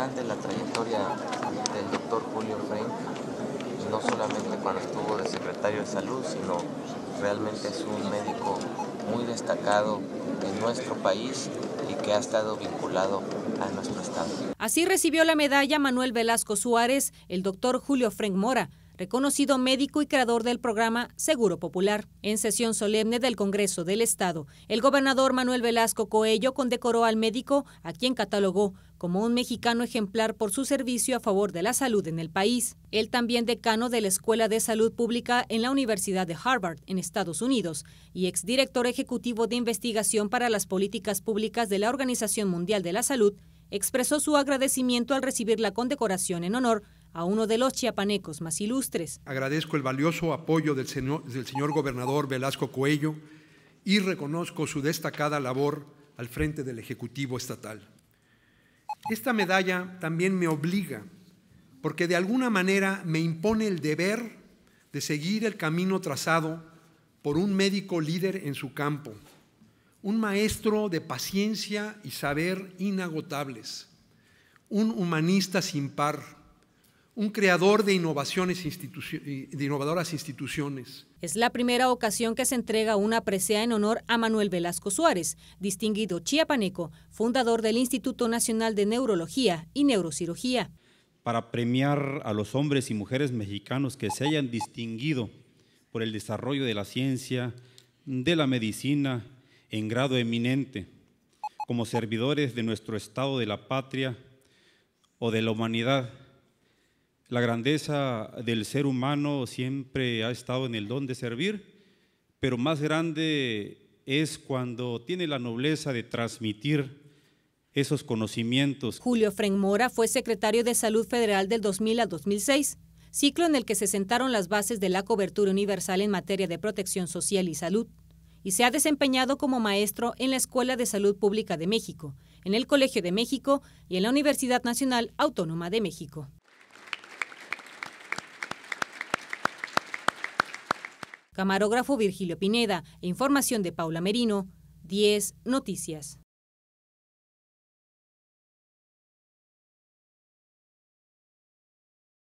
importante la trayectoria del doctor Julio Frank, no solamente cuando estuvo de secretario de salud, sino realmente es un médico muy destacado en nuestro país y que ha estado vinculado a nuestro Estado. Así recibió la medalla Manuel Velasco Suárez, el doctor Julio Frank Mora, reconocido médico y creador del programa Seguro Popular. En sesión solemne del Congreso del Estado, el gobernador Manuel Velasco Coello condecoró al médico, a quien catalogó como un mexicano ejemplar por su servicio a favor de la salud en el país. Él también decano de la Escuela de Salud Pública en la Universidad de Harvard, en Estados Unidos, y exdirector ejecutivo de investigación para las políticas públicas de la Organización Mundial de la Salud, expresó su agradecimiento al recibir la condecoración en honor a uno de los chiapanecos más ilustres. Agradezco el valioso apoyo del señor, gobernador Velasco Coello y reconozco su destacada labor al frente del Ejecutivo Estatal. Esta medalla también me obliga, porque de alguna manera me impone el deber de seguir el camino trazado por un médico líder en su campo, un maestro de paciencia y saber inagotables, un humanista sin par, un creador de, innovaciones de innovadoras instituciones. Es la primera ocasión que se entrega una presea en honor a Manuel Velasco Suárez, distinguido chiapaneco, fundador del Instituto Nacional de Neurología y Neurocirugía. Para premiar a los hombres y mujeres mexicanos que se hayan distinguido por el desarrollo de la ciencia, de la medicina en grado eminente, como servidores de nuestro Estado de la patria o de la humanidad, la grandeza del ser humano siempre ha estado en el don de servir, pero más grande es cuando tiene la nobleza de transmitir esos conocimientos. Julio Fren Mora fue secretario de Salud Federal del 2000 a 2006, ciclo en el que se sentaron las bases de la cobertura universal en materia de protección social y salud, y se ha desempeñado como maestro en la Escuela de Salud Pública de México, en el Colegio de México y en la Universidad Nacional Autónoma de México. Camarógrafo Virgilio Pineda información de Paula Merino, 10 Noticias.